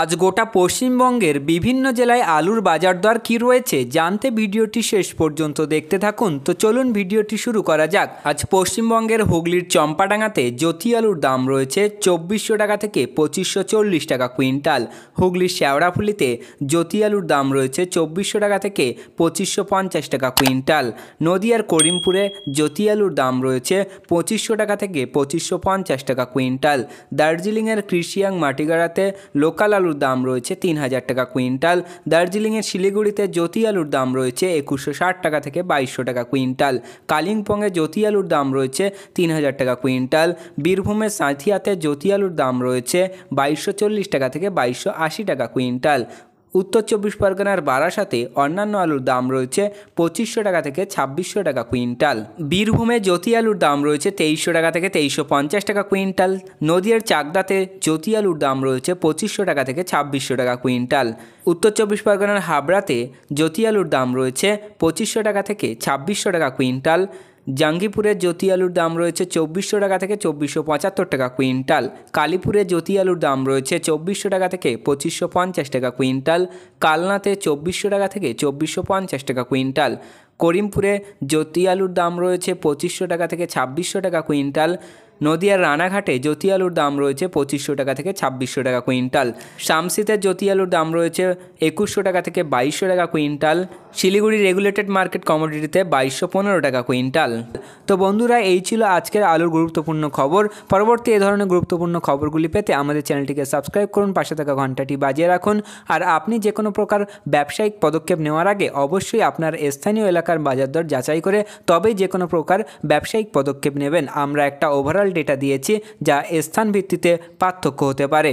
আজ গোটা পশ্চিমবঙ্গের বিভিন্ন জেলায় আলুর বাজার দর কী রয়েছে জানতে ভিডিওটি শেষ পর্যন্ত দেখতে থাকুন তো চলুন ভিডিওটি শুরু করা যাক আজ পশ্চিমবঙ্গের হুগলির চম্পাডাঙ্গাতে জ্যোতি আলুর দাম রয়েছে চব্বিশশো টাকা থেকে পঁচিশশো চল্লিশ টাকা কুইন্টাল হুগলির শ্যাওড়াফুলিতে জ্যোতি আলুর দাম রয়েছে চব্বিশশো টাকা থেকে পঁচিশশো পঞ্চাশ টাকা কুইন্টাল নদিয়ার করিমপুরে জ্যোতি আলুর দাম রয়েছে পঁচিশশো টাকা থেকে পঁচিশশো পঞ্চাশ টাকা কুইন্টাল দার্জিলিংয়ের কৃষিয়াং মাটিগাড়াতে লোকাল আলুর দাম রয়েছে তিন হাজার টাকা কুইন্টাল দার্জিলিংয়ের শিলিগুড়িতে জ্যোতি আলুর দাম রয়েছে একুশশো ষাট টাকা থেকে বাইশশো টাকা কুইন্টাল কালিম্পংয়ে জ্যোতি আলুর দাম রয়েছে তিন হাজার টাকা কুইন্টাল বীরভূমের সাঁথিয়াতে জ্যোতি আলুর দাম রয়েছে বাইশশো চল্লিশ টাকা থেকে বাইশশো আশি টাকা কুইন্টাল উত্তর চব্বিশ পরগনার বারাসাতে অন্যান্য আলুর দাম রয়েছে পঁচিশশো টাকা থেকে ছাব্বিশশো টাকা কুইন্টাল বীরভূমে জ্যোতি আলুর দাম রয়েছে তেইশশো টাকা থেকে তেইশশো পঞ্চাশ টাকা কুইন্টাল নদীয়ার চাকদাতে জ্যোতি আলুর দাম রয়েছে পঁচিশশো টাকা থেকে ছাব্বিশশো টাকা কুইন্টাল উত্তর চব্বিশ পরগনার হাবড়াতে জ্যোতি আলুর দাম রয়েছে পঁচিশশো টাকা থেকে ছাব্বিশশো টাকা কুইন্টাল জাঙ্গিপুরের জ্যোতি আলুর দাম রয়েছে চব্বিশশো টাকা থেকে চব্বিশশো পঁচাত্তর টাকা কুইন্টাল কালীপুরের জ্যোতি আলুর দাম রয়েছে চব্বিশশো টাকা থেকে পঁচিশশো পঞ্চাশ টাকা কুইন্টাল কালনাতে চব্বিশশো টাকা থেকে চব্বিশশো পঞ্চাশ টাকা কুইন্টাল করিমপুরে জ্যোতি আলুর দাম রয়েছে পঁচিশশো টাকা থেকে ছাব্বিশশো টাকা কুইন্টাল নদিয়ার রানাঘাটে জ্যোতি আলুর দাম রয়েছে পঁচিশশো টাকা থেকে ছাব্বিশশো টাকা কুইন্টাল শামসিতের জ্যোতি আলুর দাম রয়েছে একুশশো টাকা থেকে বাইশশো টাকা কুইন্টাল শিলিগুড়ি রেগুলেটেড মার্কেট কমোডিটিতে বাইশশো পনেরো টাকা কুইন্টাল তো বন্ধুরা এই ছিল আজকের আলুর গুরুত্বপূর্ণ খবর পরবর্তী এ ধরনের গুরুত্বপূর্ণ খবরগুলি পেতে আমাদের চ্যানেলটিকে সাবস্ক্রাইব করুন পাশে থাকা ঘন্টাটি বাজিয়ে রাখুন আর আপনি যে কোনো প্রকার ব্যবসায়িক পদক্ষেপ নেওয়ার আগে অবশ্যই আপনার স্থানীয় এলাকার বাজার দর যাচাই করে তবেই যে কোনো প্রকার ব্যবসায়িক পদক্ষেপ নেবেন আমরা একটা ওভারঅল ডেটা দিয়েছে যা স্থান ভিত্তিতে পার্থক্য হতে পারে